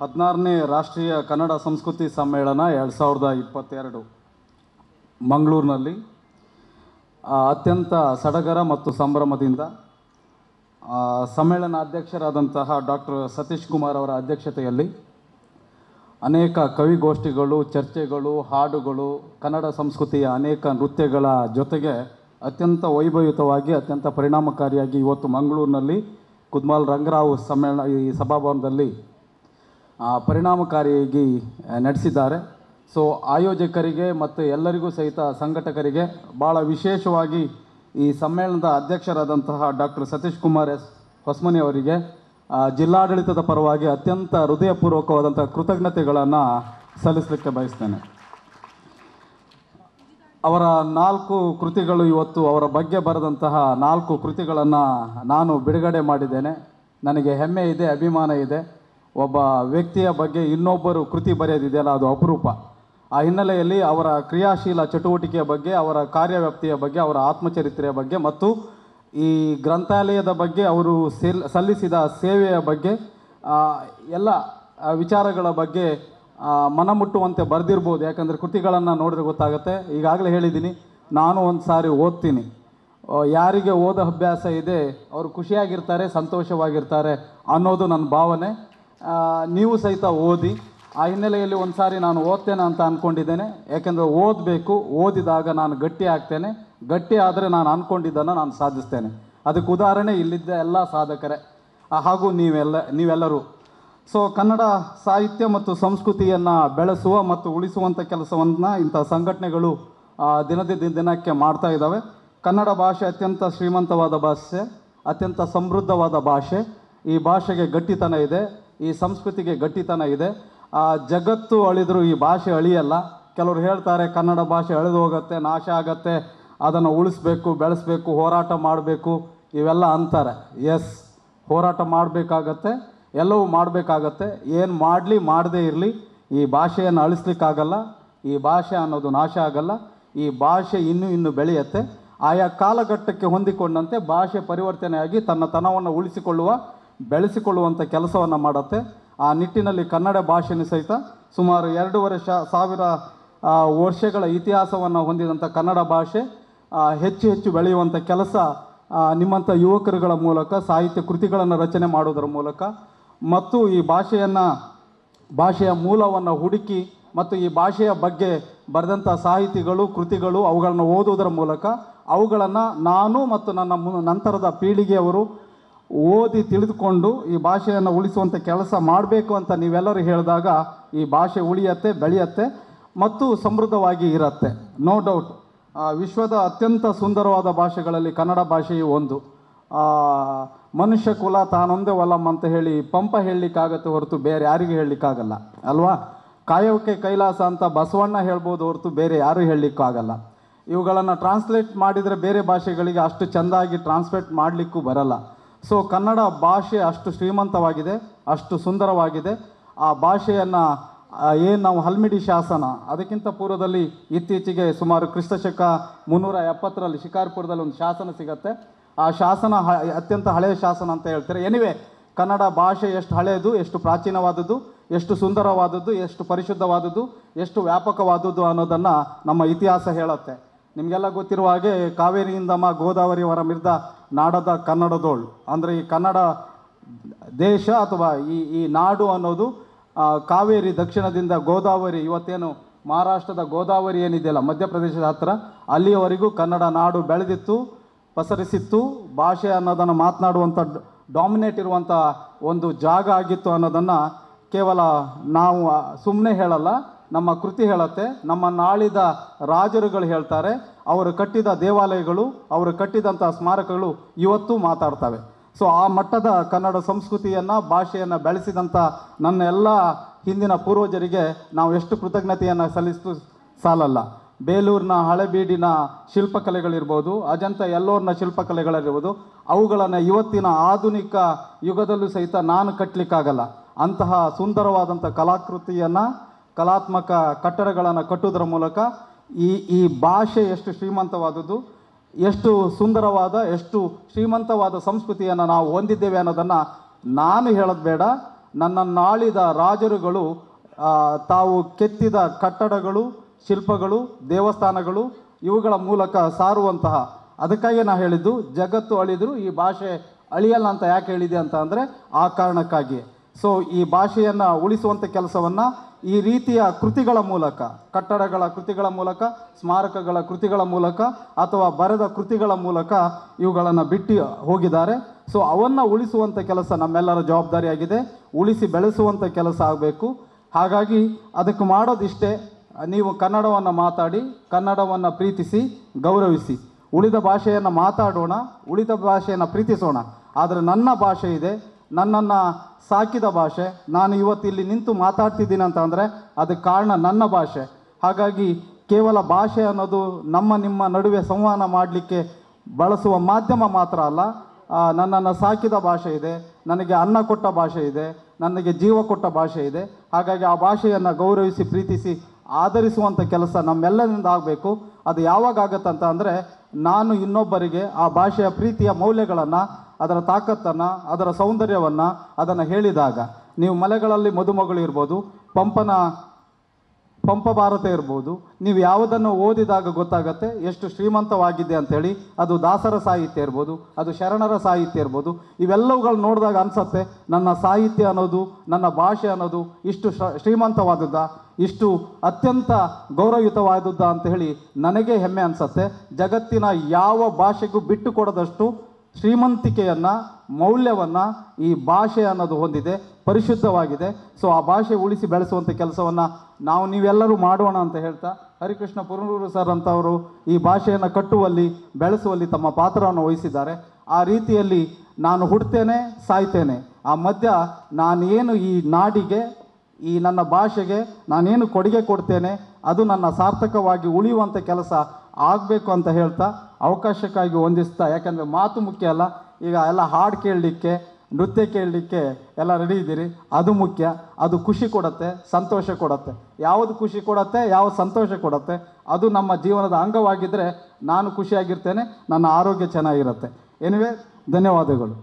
ಹದಿನಾರನೇ ರಾಷ್ಟ್ರೀಯ ಕನ್ನಡ ಸಂಸ್ಕೃತಿ ಸಮ್ಮೇಳನ ಎರಡು ಸಾವಿರದ ಇಪ್ಪತ್ತೆರಡು ಮಂಗಳೂರಿನಲ್ಲಿ ಅತ್ಯಂತ ಸಡಗರ ಮತ್ತು ಸಂಭ್ರಮದಿಂದ ಸಮ್ಮೇಳನ ಅಧ್ಯಕ್ಷರಾದಂತಹ ಡಾಕ್ಟರ್ ಸತೀಶ್ ಕುಮಾರ್ ಅವರ ಅಧ್ಯಕ್ಷತೆಯಲ್ಲಿ ಅನೇಕ ಕವಿಗೋಷ್ಠಿಗಳು ಚರ್ಚೆಗಳು ಹಾಡುಗಳು ಕನ್ನಡ ಸಂಸ್ಕೃತಿಯ ಅನೇಕ ನೃತ್ಯಗಳ ಜೊತೆಗೆ ಅತ್ಯಂತ ವೈಭವಯುತವಾಗಿ ಅತ್ಯಂತ ಪರಿಣಾಮಕಾರಿಯಾಗಿ ಇವತ್ತು ಮಂಗಳೂರಿನಲ್ಲಿ ಕುದ್ಮಾಲ್ ರಂಗರಾವ್ ಸಮ್ಮೇಳನ ಈ ಸಭಾಭವನದಲ್ಲಿ ಪರಿಣಾಮಕಾರಿಯಾಗಿ ನಡೆಸಿದ್ದಾರೆ ಸೊ ಆಯೋಜಕರಿಗೆ ಮತ್ತು ಎಲ್ಲರಿಗೂ ಸಹಿತ ಸಂಘಟಕರಿಗೆ ಭಾಳ ವಿಶೇಷವಾಗಿ ಈ ಸಮ್ಮೇಳನದ ಅಧ್ಯಕ್ಷರಾದಂತಹ ಡಾಕ್ಟರ್ ಸತೀಶ್ ಕುಮಾರ್ ಎಸ್ ಹೊಸ್ಮನಿ ಅವರಿಗೆ ಜಿಲ್ಲಾಡಳಿತದ ಪರವಾಗಿ ಅತ್ಯಂತ ಹೃದಯಪೂರ್ವಕವಾದಂಥ ಕೃತಜ್ಞತೆಗಳನ್ನು ಸಲ್ಲಿಸಲಿಕ್ಕೆ ಬಯಸ್ತೇನೆ ಅವರ ನಾಲ್ಕು ಕೃತಿಗಳು ಇವತ್ತು ಅವರ ಬಗ್ಗೆ ಬರೆದಂತಹ ನಾಲ್ಕು ಕೃತಿಗಳನ್ನು ನಾನು ಬಿಡುಗಡೆ ಮಾಡಿದ್ದೇನೆ ನನಗೆ ಹೆಮ್ಮೆ ಇದೆ ಅಭಿಮಾನ ಇದೆ ಒಬ್ಬ ವ್ಯಕ್ತಿಯ ಬಗ್ಗೆ ಇನ್ನೊಬ್ಬರು ಕೃತಿ ಬರೆಯೋದಿದೆಯಲ್ಲ ಅದು ಅಪರೂಪ ಆ ಹಿನ್ನೆಲೆಯಲ್ಲಿ ಅವರ ಕ್ರಿಯಾಶೀಲ ಚಟುವಟಿಕೆಯ ಬಗ್ಗೆ ಅವರ ಕಾರ್ಯವ್ಯಾಪ್ತಿಯ ಬಗ್ಗೆ ಅವರ ಆತ್ಮಚರಿತ್ರೆಯ ಬಗ್ಗೆ ಮತ್ತು ಈ ಗ್ರಂಥಾಲಯದ ಬಗ್ಗೆ ಅವರು ಸಲ್ಲಿಸಿದ ಸೇವೆಯ ಬಗ್ಗೆ ಎಲ್ಲ ವಿಚಾರಗಳ ಬಗ್ಗೆ ಮನಮುಟ್ಟುವಂತೆ ಬರೆದಿರ್ಬೋದು ಯಾಕಂದರೆ ಕೃತಿಗಳನ್ನು ನೋಡಿದ್ರೆ ಗೊತ್ತಾಗುತ್ತೆ ಈಗಾಗಲೇ ಹೇಳಿದ್ದೀನಿ ನಾನು ಒಂದು ಸಾರಿ ಓದ್ತೀನಿ ಯಾರಿಗೆ ಓದೋ ಅಭ್ಯಾಸ ಇದೆ ಅವರು ಖುಷಿಯಾಗಿರ್ತಾರೆ ಸಂತೋಷವಾಗಿರ್ತಾರೆ ಅನ್ನೋದು ನನ್ನ ಭಾವನೆ ನೀವು ಸಹಿತ ಓದಿ ಆ ಹಿನ್ನೆಲೆಯಲ್ಲಿ ಒಂದು ಸಾರಿ ನಾನು ಓದ್ತೇನೆ ಅಂತ ಅಂದ್ಕೊಂಡಿದ್ದೇನೆ ಯಾಕೆಂದರೆ ಓದಬೇಕು ಓದಿದಾಗ ನಾನು ಗಟ್ಟಿ ಆಗ್ತೇನೆ ಗಟ್ಟಿ ಆದರೆ ನಾನು ಅಂದ್ಕೊಂಡಿದ್ದನ್ನು ನಾನು ಸಾಧಿಸ್ತೇನೆ ಅದಕ್ಕೆ ಉದಾಹರಣೆ ಇಲ್ಲಿದ್ದ ಎಲ್ಲ ಸಾಧಕರೇ ಹಾಗೂ ನೀವೆಲ್ಲ ನೀವೆಲ್ಲರೂ ಸೊ ಕನ್ನಡ ಸಾಹಿತ್ಯ ಮತ್ತು ಸಂಸ್ಕೃತಿಯನ್ನು ಬೆಳೆಸುವ ಮತ್ತು ಉಳಿಸುವಂಥ ಕೆಲಸವನ್ನು ಇಂಥ ಸಂಘಟನೆಗಳು ದಿನದಿಂದ ದಿನಕ್ಕೆ ಮಾಡ್ತಾ ಇದ್ದಾವೆ ಕನ್ನಡ ಭಾಷೆ ಅತ್ಯಂತ ಶ್ರೀಮಂತವಾದ ಭಾಷೆ ಅತ್ಯಂತ ಸಮೃದ್ಧವಾದ ಭಾಷೆ ಈ ಭಾಷೆಗೆ ಗಟ್ಟಿತನ ಇದೆ ಈ ಸಂಸ್ಕೃತಿಗೆ ಗಟ್ಟಿತನ ಇದೆ ಆ ಜಗತ್ತು ಅಳಿದರೂ ಈ ಭಾಷೆ ಅಳಿಯಲ್ಲ ಕೆಲವರು ಹೇಳ್ತಾರೆ ಕನ್ನಡ ಭಾಷೆ ಅಳೆದು ಹೋಗುತ್ತೆ ನಾಶ ಆಗತ್ತೆ ಅದನ್ನು ಉಳಿಸ್ಬೇಕು ಬೆಳೆಸಬೇಕು ಹೋರಾಟ ಮಾಡಬೇಕು ಇವೆಲ್ಲ ಅಂತಾರೆ ಎಸ್ ಹೋರಾಟ ಮಾಡಬೇಕಾಗತ್ತೆ ಎಲ್ಲವೂ ಮಾಡಬೇಕಾಗತ್ತೆ ಏನು ಮಾಡಲಿ ಮಾಡದೇ ಇರಲಿ ಈ ಭಾಷೆಯನ್ನು ಅಳಿಸ್ಲಿಕ್ಕಾಗಲ್ಲ ಈ ಭಾಷೆ ಅನ್ನೋದು ನಾಶ ಆಗಲ್ಲ ಈ ಭಾಷೆ ಇನ್ನೂ ಇನ್ನೂ ಬೆಳೆಯುತ್ತೆ ಆಯಾ ಕಾಲಘಟ್ಟಕ್ಕೆ ಹೊಂದಿಕೊಂಡಂತೆ ಭಾಷೆ ಪರಿವರ್ತನೆಯಾಗಿ ತನ್ನ ತನವನ್ನು ಉಳಿಸಿಕೊಳ್ಳುವ ಬೆಳೆಸಿಕೊಳ್ಳುವಂಥ ಕೆಲಸವನ್ನು ಮಾಡುತ್ತೆ ಆ ನಿಟ್ಟಿನಲ್ಲಿ ಕನ್ನಡ ಭಾಷೆಯನ್ನು ಸಹಿತ ಸುಮಾರು ಎರಡೂವರೆ ಶ ಸಾವಿರ ವರ್ಷಗಳ ಇತಿಹಾಸವನ್ನು ಹೊಂದಿದಂಥ ಕನ್ನಡ ಭಾಷೆ ಹೆಚ್ಚು ಹೆಚ್ಚು ಬೆಳೆಯುವಂಥ ಕೆಲಸ ನಿಮ್ಮಂಥ ಯುವಕರುಗಳ ಮೂಲಕ ಸಾಹಿತ್ಯ ಕೃತಿಗಳನ್ನು ರಚನೆ ಮಾಡುವುದರ ಮೂಲಕ ಮತ್ತು ಈ ಭಾಷೆಯನ್ನು ಭಾಷೆಯ ಮೂಲವನ್ನು ಹುಡುಕಿ ಮತ್ತು ಈ ಭಾಷೆಯ ಬಗ್ಗೆ ಬರೆದಂಥ ಸಾಹಿತಿಗಳು ಕೃತಿಗಳು ಅವುಗಳನ್ನು ಓದುವುದರ ಮೂಲಕ ಅವುಗಳನ್ನು ನಾನು ಮತ್ತು ನನ್ನ ನಂತರದ ಪೀಳಿಗೆಯವರು ಓದಿ ತಿಳಿದುಕೊಂಡು ಈ ಭಾಷೆಯನ್ನು ಉಳಿಸುವಂಥ ಕೆಲಸ ಮಾಡಬೇಕು ಅಂತ ನೀವೆಲ್ಲರೂ ಹೇಳಿದಾಗ ಈ ಭಾಷೆ ಉಳಿಯತ್ತೆ ಬೆಳೆಯತ್ತೆ ಮತ್ತು ಸಮೃದ್ಧವಾಗಿ ಇರತ್ತೆ ನೋ ಡೌಟ್ ವಿಶ್ವದ ಅತ್ಯಂತ ಸುಂದರವಾದ ಭಾಷೆಗಳಲ್ಲಿ ಕನ್ನಡ ಭಾಷೆಯು ಒಂದು ಮನುಷ್ಯ ಕುಲ ತಾನೊಂದೇ ಒಲಂ ಅಂತ ಹೇಳಿ ಪಂಪ ಹೇಳಲಿಕ್ಕಾಗತ್ತೆ ಹೊರತು ಬೇರೆ ಯಾರಿಗೂ ಹೇಳಲಿಕ್ಕಾಗಲ್ಲ ಅಲ್ವಾ ಕಾಯೋಕೆ ಕೈಲಾಸ ಅಂತ ಬಸವಣ್ಣ ಹೇಳ್ಬೋದು ಹೊರತು ಬೇರೆ ಯಾರೂ ಹೇಳಲಿಕ್ಕಾಗಲ್ಲ ಇವುಗಳನ್ನು ಟ್ರಾನ್ಸ್ಲೇಟ್ ಮಾಡಿದರೆ ಬೇರೆ ಭಾಷೆಗಳಿಗೆ ಅಷ್ಟು ಚೆಂದಾಗಿ ಟ್ರಾನ್ಸ್ಲೇಟ್ ಮಾಡಲಿಕ್ಕೂ ಬರಲ್ಲ ಸೊ ಕನ್ನಡ ಭಾಷೆ ಅಷ್ಟು ಶ್ರೀಮಂತವಾಗಿದೆ ಅಷ್ಟು ಸುಂದರವಾಗಿದೆ ಆ ಭಾಷೆಯನ್ನು ಏನು ನಾವು ಹಲ್ಮಿಡಿ ಶಾಸನ ಅದಕ್ಕಿಂತ ಪೂರ್ವದಲ್ಲಿ ಇತ್ತೀಚೆಗೆ ಸುಮಾರು ಶಕ ಮುನ್ನೂರ ಎಪ್ಪತ್ತರಲ್ಲಿ ಶಿಕಾರ್ಪುರದಲ್ಲಿ ಒಂದು ಶಾಸನ ಸಿಗತ್ತೆ ಆ ಶಾಸನ ಹ ಅತ್ಯಂತ ಹಳೆಯ ಶಾಸನ ಅಂತ ಹೇಳ್ತಾರೆ ಎನಿವೆ ಕನ್ನಡ ಭಾಷೆ ಎಷ್ಟು ಹಳೆಯದು ಎಷ್ಟು ಪ್ರಾಚೀನವಾದದ್ದು ಎಷ್ಟು ಸುಂದರವಾದದ್ದು ಎಷ್ಟು ಪರಿಶುದ್ಧವಾದದ್ದು ಎಷ್ಟು ವ್ಯಾಪಕವಾದದ್ದು ಅನ್ನೋದನ್ನು ನಮ್ಮ ಇತಿಹಾಸ ಹೇಳುತ್ತೆ ನಿಮಗೆಲ್ಲ ಗೊತ್ತಿರುವ ಹಾಗೆ ಕಾವೇರಿಯಿಂದ ಮಾ ಗೋದಾವರಿ ಮಿರ್ದ ನಾಡದ ಕನ್ನಡದೋಳು ಅಂದರೆ ಈ ಕನ್ನಡ ದೇಶ ಅಥವಾ ಈ ಈ ನಾಡು ಅನ್ನೋದು ಕಾವೇರಿ ದಕ್ಷಿಣದಿಂದ ಗೋದಾವರಿ ಇವತ್ತೇನು ಮಹಾರಾಷ್ಟ್ರದ ಗೋದಾವರಿ ಏನಿದೆಯಲ್ಲ ಮಧ್ಯಪ್ರದೇಶದ ಹತ್ರ ಅಲ್ಲಿಯವರೆಗೂ ಕನ್ನಡ ನಾಡು ಬೆಳೆದಿತ್ತು ಪಸರಿಸಿತ್ತು ಭಾಷೆ ಅನ್ನೋದನ್ನು ಮಾತನಾಡುವಂಥ ಡಾಮಿನೇಟ್ ಇರುವಂಥ ಒಂದು ಜಾಗ ಆಗಿತ್ತು ಅನ್ನೋದನ್ನು ಕೇವಲ ನಾವು ಸುಮ್ಮನೆ ಹೇಳಲ್ಲ ನಮ್ಮ ಕೃತಿ ಹೇಳತ್ತೆ ನಮ್ಮ ನಾಳಿದ ರಾಜರುಗಳು ಹೇಳ್ತಾರೆ ಅವರು ಕಟ್ಟಿದ ದೇವಾಲಯಗಳು ಅವರು ಕಟ್ಟಿದಂಥ ಸ್ಮಾರಕಗಳು ಇವತ್ತು ಮಾತಾಡ್ತವೆ ಸೊ ಆ ಮಟ್ಟದ ಕನ್ನಡ ಸಂಸ್ಕೃತಿಯನ್ನು ಭಾಷೆಯನ್ನು ಬೆಳೆಸಿದಂಥ ನನ್ನ ಎಲ್ಲ ಹಿಂದಿನ ಪೂರ್ವಜರಿಗೆ ನಾವು ಎಷ್ಟು ಕೃತಜ್ಞತೆಯನ್ನು ಸಲ್ಲಿಸಲು ಸಾಲಲ್ಲ ಬೇಲೂರಿನ ಹಳೆಬೀಡಿನ ಶಿಲ್ಪಕಲೆಗಳಿರ್ಬೋದು ಅಜಂತ ಎಲ್ಲೋರ್ನ ಶಿಲ್ಪಕಲೆಗಳಿರ್ಬೋದು ಅವುಗಳನ್ನು ಇವತ್ತಿನ ಆಧುನಿಕ ಯುಗದಲ್ಲೂ ಸಹಿತ ನಾನು ಕಟ್ಟಲಿಕ್ಕಾಗಲ್ಲ ಅಂತಹ ಸುಂದರವಾದಂಥ ಕಲಾಕೃತಿಯನ್ನು ಕಲಾತ್ಮಕ ಕಟ್ಟಡಗಳನ್ನು ಕಟ್ಟುವುದರ ಮೂಲಕ ಈ ಈ ಭಾಷೆ ಎಷ್ಟು ಶ್ರೀಮಂತವಾದದ್ದು ಎಷ್ಟು ಸುಂದರವಾದ ಎಷ್ಟು ಶ್ರೀಮಂತವಾದ ಸಂಸ್ಕೃತಿಯನ್ನು ನಾವು ಹೊಂದಿದ್ದೇವೆ ಅನ್ನೋದನ್ನು ನಾನು ಹೇಳೋದು ಬೇಡ ನನ್ನನ್ನು ಆಳಿದ ರಾಜರುಗಳು ತಾವು ಕೆತ್ತಿದ ಕಟ್ಟಡಗಳು ಶಿಲ್ಪಗಳು ದೇವಸ್ಥಾನಗಳು ಇವುಗಳ ಮೂಲಕ ಸಾರುವಂತಹ ಅದಕ್ಕಾಗಿ ನಾನು ಹೇಳಿದ್ದು ಜಗತ್ತು ಅಳಿದರೂ ಈ ಭಾಷೆ ಅಳಿಯಲ್ಲ ಅಂತ ಯಾಕೆ ಹೇಳಿದೆ ಅಂತ ಅಂದರೆ ಆ ಕಾರಣಕ್ಕಾಗಿ ಸೊ ಈ ಭಾಷೆಯನ್ನು ಉಳಿಸುವಂಥ ಕೆಲಸವನ್ನು ಈ ರೀತಿಯ ಕೃತಿಗಳ ಮೂಲಕ ಕಟ್ಟಡಗಳ ಕೃತಿಗಳ ಮೂಲಕ ಸ್ಮಾರಕಗಳ ಕೃತಿಗಳ ಮೂಲಕ ಅಥವಾ ಬರೆದ ಕೃತಿಗಳ ಮೂಲಕ ಇವುಗಳನ್ನು ಬಿಟ್ಟು ಹೋಗಿದ್ದಾರೆ ಸೊ ಅವನ್ನು ಉಳಿಸುವಂಥ ಕೆಲಸ ನಮ್ಮೆಲ್ಲರ ಜವಾಬ್ದಾರಿಯಾಗಿದೆ ಉಳಿಸಿ ಬೆಳೆಸುವಂಥ ಕೆಲಸ ಆಗಬೇಕು ಹಾಗಾಗಿ ಅದಕ್ಕೆ ಮಾಡೋದಿಷ್ಟೇ ನೀವು ಕನ್ನಡವನ್ನು ಮಾತಾಡಿ ಕನ್ನಡವನ್ನು ಪ್ರೀತಿಸಿ ಗೌರವಿಸಿ ಉಳಿದ ಭಾಷೆಯನ್ನು ಮಾತಾಡೋಣ ಉಳಿದ ಭಾಷೆಯನ್ನು ಪ್ರೀತಿಸೋಣ ಆದರೆ ನನ್ನ ಭಾಷೆ ಇದೆ ನನ್ನನ್ನು ಸಾಕಿದ ಭಾಷೆ ನಾನು ಇವತ್ತಿಲ್ಲಿ ನಿಂತು ಮಾತಾಡ್ತಿದ್ದೀನಿ ಅಂತ ಅಂದರೆ ಅದಕ್ಕೆ ಕಾರಣ ನನ್ನ ಭಾಷೆ ಹಾಗಾಗಿ ಕೇವಲ ಭಾಷೆ ಅನ್ನೋದು ನಮ್ಮ ನಿಮ್ಮ ನಡುವೆ ಸಂವಹನ ಮಾಡಲಿಕ್ಕೆ ಬಳಸುವ ಮಾಧ್ಯಮ ಮಾತ್ರ ಅಲ್ಲ ನನ್ನನ್ನು ಸಾಕಿದ ಭಾಷೆ ಇದೆ ನನಗೆ ಅನ್ನ ಕೊಟ್ಟ ಭಾಷೆ ಇದೆ ನನಗೆ ಜೀವ ಕೊಟ್ಟ ಭಾಷೆ ಇದೆ ಹಾಗಾಗಿ ಆ ಭಾಷೆಯನ್ನು ಗೌರವಿಸಿ ಪ್ರೀತಿಸಿ ಆಧರಿಸುವಂಥ ಕೆಲಸ ನಮ್ಮೆಲ್ಲರಿಂದ ಆಗಬೇಕು ಅದು ಯಾವಾಗ ಆಗತ್ತಂತ ಅಂದರೆ ನಾನು ಇನ್ನೊಬ್ಬರಿಗೆ ಆ ಭಾಷೆಯ ಪ್ರೀತಿಯ ಮೌಲ್ಯಗಳನ್ನು ಅದರ ತಾಕತ್ತನ್ನು ಅದರ ಸೌಂದರ್ಯವನ್ನು ಅದನ್ನು ಹೇಳಿದಾಗ ನೀವು ಮಲೆಗಳಲ್ಲಿ ಮದುಮಗಳು ಇರ್ಬೋದು ಪಂಪನ ಪಂಪ ಭಾರತ ಇರ್ಬೋದು ನೀವು ಯಾವುದನ್ನು ಓದಿದಾಗ ಗೊತ್ತಾಗತ್ತೆ ಎಷ್ಟು ಶ್ರೀಮಂತವಾಗಿದೆ ಅಂಥೇಳಿ ಅದು ದಾಸರ ಸಾಹಿತ್ಯ ಇರ್ಬೋದು ಅದು ಶರಣರ ಸಾಹಿತ್ಯ ಇರ್ಬೋದು ಇವೆಲ್ಲವುಗಳು ನೋಡಿದಾಗ ಅನಿಸತ್ತೆ ನನ್ನ ಸಾಹಿತ್ಯ ಅನ್ನೋದು ನನ್ನ ಭಾಷೆ ಅನ್ನೋದು ಇಷ್ಟು ಶ್ರೀಮಂತವಾದದ್ದ ಇಷ್ಟು ಅತ್ಯಂತ ಗೌರವಯುತವಾದದ್ದ ಅಂತ ಹೇಳಿ ನನಗೆ ಹೆಮ್ಮೆ ಅನಿಸತ್ತೆ ಜಗತ್ತಿನ ಯಾವ ಭಾಷೆಗೂ ಬಿಟ್ಟು ಕೊಡದಷ್ಟು ಶ್ರೀಮಂತಿಕೆಯನ್ನು ಮೌಲ್ಯವನ್ನು ಈ ಭಾಷೆ ಅನ್ನೋದು ಹೊಂದಿದೆ ಪರಿಶುದ್ಧವಾಗಿದೆ ಸೊ ಆ ಭಾಷೆ ಉಳಿಸಿ ಬೆಳೆಸುವಂಥ ಕೆಲಸವನ್ನು ನಾವು ನೀವೆಲ್ಲರೂ ಮಾಡೋಣ ಅಂತ ಹೇಳ್ತಾ ಹರಿಕೃಷ್ಣ ಪುರೂರು ಸರ್ ಅಂತವರು ಈ ಭಾಷೆಯನ್ನು ಕಟ್ಟುವಲ್ಲಿ ಬೆಳೆಸುವಲ್ಲಿ ತಮ್ಮ ಪಾತ್ರವನ್ನು ವಹಿಸಿದ್ದಾರೆ ಆ ರೀತಿಯಲ್ಲಿ ನಾನು ಹುಡ್ತೇನೆ ಸಾಯ್ತೇನೆ ಆ ಮಧ್ಯ ನಾನೇನು ಈ ನಾಡಿಗೆ ಈ ನನ್ನ ಭಾಷೆಗೆ ನಾನೇನು ಕೊಡುಗೆ ಕೊಡ್ತೇನೆ ಅದು ನನ್ನ ಸಾರ್ಥಕವಾಗಿ ಉಳಿಯುವಂಥ ಕೆಲಸ ಆಗಬೇಕು ಅಂತ ಹೇಳ್ತಾ ಅವಕಾಶಕ್ಕಾಗಿ ಹೊಂದಿಸ್ತಾ ಯಾಕಂದರೆ ಮಾತು ಮುಖ್ಯ ಅಲ್ಲ ಈಗ ಎಲ್ಲ ಹಾಡು ಕೇಳಲಿಕ್ಕೆ ನೃತ್ಯ ಕೇಳಲಿಕ್ಕೆ ಎಲ್ಲ ರೆಡಿ ಇದ್ದೀರಿ ಅದು ಮುಖ್ಯ ಅದು ಖುಷಿ ಕೊಡತ್ತೆ ಸಂತೋಷ ಕೊಡತ್ತೆ ಯಾವುದು ಖುಷಿ ಕೊಡತ್ತೆ ಯಾವುದು ಸಂತೋಷ ಕೊಡತ್ತೆ ಅದು ನಮ್ಮ ಜೀವನದ ಅಂಗವಾಗಿದ್ದರೆ ನಾನು ಖುಷಿಯಾಗಿರ್ತೇನೆ ನನ್ನ ಆರೋಗ್ಯ ಚೆನ್ನಾಗಿರುತ್ತೆ ಎನಿವೆ ಧನ್ಯವಾದಗಳು